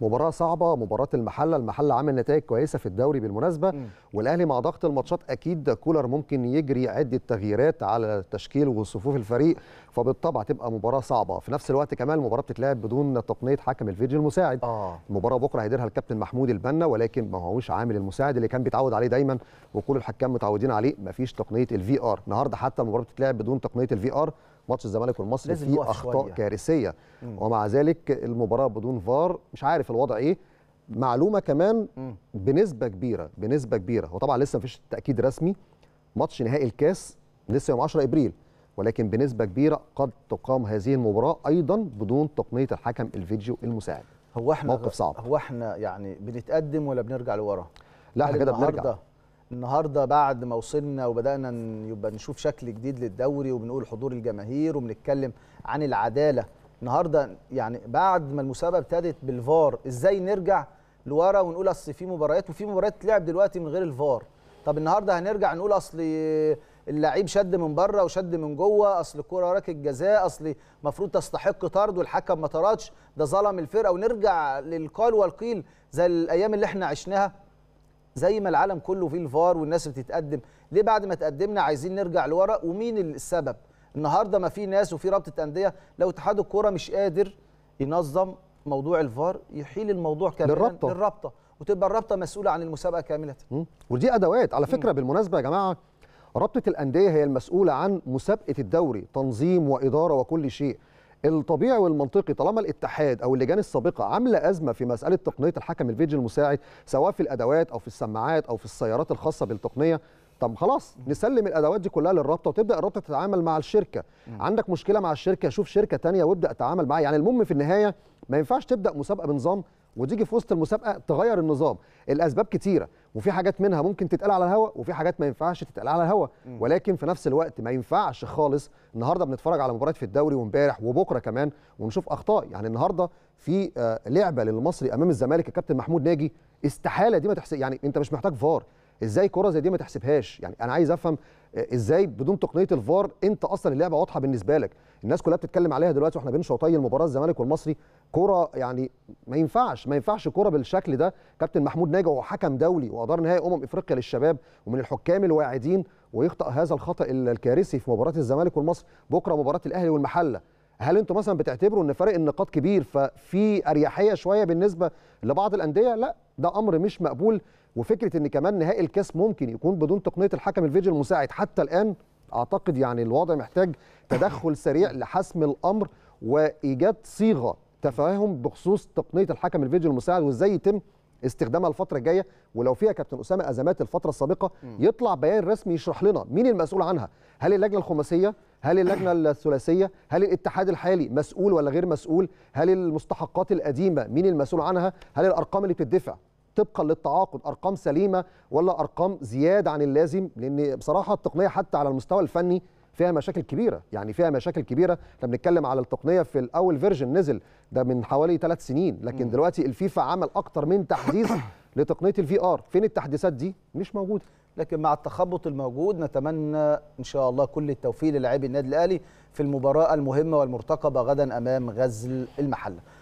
مباراه صعبه مباراه المحله المحله عامل نتائج كويسه في الدوري بالمناسبه م. والاهلي مع ضغط الماتشات اكيد كولر ممكن يجري عده تغييرات على التشكيل وصفوف الفريق فبالطبع تبقى مباراه صعبه في نفس الوقت كمان المباراه بتتلعب بدون تقنيه حكم الفيديو المساعد آه. المباراه بكره هيديرها الكابتن محمود البنا ولكن ما هوش عامل المساعد اللي كان بيتعود عليه دايما وكل الحكام متعودين عليه مفيش تقنيه الفي ار النهارده حتى المباراه بتتلعب بدون تقنيه الفي ار ماتش الزمالك والمصري فيه اخطاء شوية. كارثيه مم. ومع ذلك المباراه بدون فار مش عارف الوضع ايه معلومه كمان مم. بنسبه كبيره بنسبه كبيره وطبعا لسه مفيش تاكيد رسمي ماتش نهائي الكاس لسه يوم 10 ابريل ولكن بنسبه كبيره قد تقام هذه المباراه ايضا بدون تقنيه الحكم الفيديو المساعد هو احنا موقف صعب هو احنا يعني بنتقدم ولا بنرجع لورا لا احنا كده بنرجع النهارده بعد ما وصلنا وبدانا يبقى نشوف شكل جديد للدوري وبنقول حضور الجماهير وبنتكلم عن العداله النهارده يعني بعد ما المسابقه ابتدت بالفار ازاي نرجع لورا ونقول اصل في مباريات وفي مباريات لعب دلوقتي من غير الفار طب النهارده هنرجع نقول اصل اللعيب شد من بره وشد من جوه اصل الكوره وراك الجزاء اصل المفروض تستحق طرد والحكم ما طردش ده ظلم الفرقه ونرجع للقال والقيل زي الايام اللي احنا عشناها زي ما العالم كله فيه الفار والناس بتتقدم ليه بعد ما تقدمنا عايزين نرجع لورا ومين السبب النهارده ما في ناس وفي رابطه انديه لو اتحاد الكوره مش قادر ينظم موضوع الفار يحيل الموضوع كاملا للرابطه للرابطه وتبقى الرابطه مسؤوله عن المسابقه كامله ودي ادوات على فكره مم. بالمناسبه يا جماعه رابطه الانديه هي المسؤوله عن مسابقه الدوري تنظيم واداره وكل شيء الطبيعي والمنطقي طالما الاتحاد او اللجان السابقه عامله ازمه في مساله تقنيه الحكم الفيديو المساعد سواء في الادوات او في السماعات او في السيارات الخاصه بالتقنيه طب خلاص نسلم الادوات دي كلها للرابطه وتبدا الرابطه تتعامل مع الشركه م. عندك مشكله مع الشركه شوف شركه تانية وابدا اتعامل معاها يعني المهم في النهايه ما ينفعش تبدا مسابقه بنظام وتيجي في وسط المسابقه تغير النظام الاسباب كتيره وفي حاجات منها ممكن تتقال على الهواء وفي حاجات ما ينفعش تتقال على الهواء ولكن في نفس الوقت ما ينفعش خالص النهارده بنتفرج على مباريات في الدوري وامبارح وبكره كمان ونشوف اخطاء يعني النهارده في آه، لعبه للمصري امام الزمالك الكابتن محمود ناجي استحاله دي ما تحسب يعني انت مش محتاج فار ازاي كره زي دي ما تحسبهاش يعني انا عايز افهم ازاي بدون تقنيه الفار انت اصلا اللعبه واضحه بالنسبه لك الناس كلها بتتكلم عليها دلوقتي واحنا بين شوطي المباراه الزمالك والمصري كره يعني ما ينفعش ما ينفعش كره بالشكل ده كابتن محمود ناجي هو حكم دولي وادار نهائي امم افريقيا للشباب ومن الحكام الواعدين ويخطا هذا الخطا الكارثي في مباراه الزمالك والمصري بكره مباراه الاهلي والمحله هل انتم مثلا بتعتبروا ان فرق النقاط كبير ففي اريحيه شويه بالنسبه لبعض الانديه لا ده امر مش مقبول وفكره ان كمان نهائي الكاس ممكن يكون بدون تقنيه الحكم الفيديو المساعد حتى الان اعتقد يعني الوضع محتاج تدخل سريع لحسم الامر وايجاد صيغه تفاهم بخصوص تقنيه الحكم الفيديو المساعد وازاي يتم استخدامها الفتره الجايه ولو فيها كابتن اسامه ازمات الفتره السابقه يطلع بيان رسمي يشرح لنا مين المسؤول عنها هل اللجنه الخماسيه هل اللجنه الثلاثيه هل الاتحاد الحالي مسؤول ولا غير مسؤول هل المستحقات القديمه مين المسؤول عنها هل الارقام اللي بتدفع طبقا للتعاقد ارقام سليمه ولا ارقام زياده عن اللازم لان بصراحه التقنيه حتى على المستوى الفني فيها مشاكل كبيره يعني فيها مشاكل كبيره احنا بنتكلم على التقنيه في الاول فيرجن نزل ده من حوالي ثلاث سنين لكن م. دلوقتي الفيفا عمل اكتر من تحديث لتقنيه الفي ار فين التحديثات دي مش موجوده لكن مع التخبط الموجود نتمنى ان شاء الله كل التوفيق للاعبي النادي الاهلي في المباراه المهمه والمرتقبه غدا امام غزل المحله